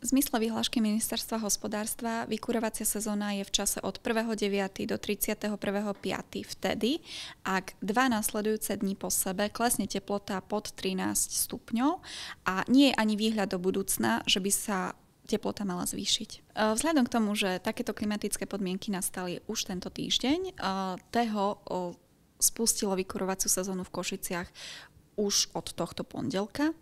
V zmysle vyhlášky ministerstva hospodárstva vykurovacia sezóna je v čase od 1.9. do 31.5. vtedy, ak dva následujúce dni po sebe klesne teplota pod 13 stupňov a nie je ani výhľad do budúcna, že by sa teplota mala zvýšiť. E, vzhľadom k tomu, že takéto klimatické podmienky nastali už tento týždeň, e, toho spustilo vykurovaciu sezónu v Košiciach už od tohto pondelka.